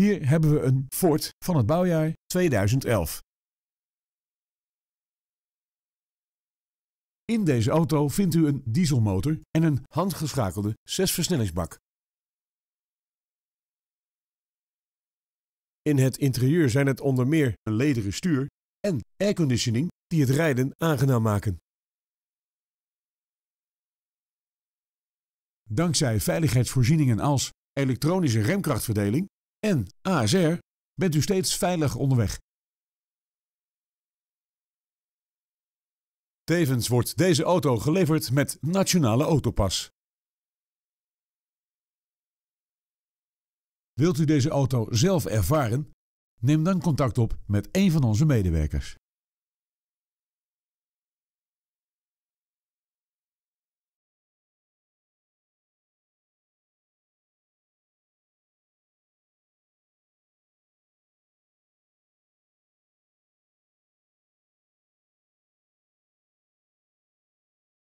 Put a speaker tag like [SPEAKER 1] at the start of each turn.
[SPEAKER 1] Hier hebben we een Ford van het bouwjaar 2011. In deze auto vindt u een dieselmotor en een handgeschakelde 6-versnellingsbak. In het interieur zijn het onder meer een lederen stuur en airconditioning die het rijden aangenaam maken. Dankzij veiligheidsvoorzieningen als elektronische remkrachtverdeling en ASR bent u steeds veilig onderweg. Tevens wordt deze auto geleverd met Nationale Autopas. Wilt u deze auto zelf ervaren? Neem dan contact op met een van onze medewerkers.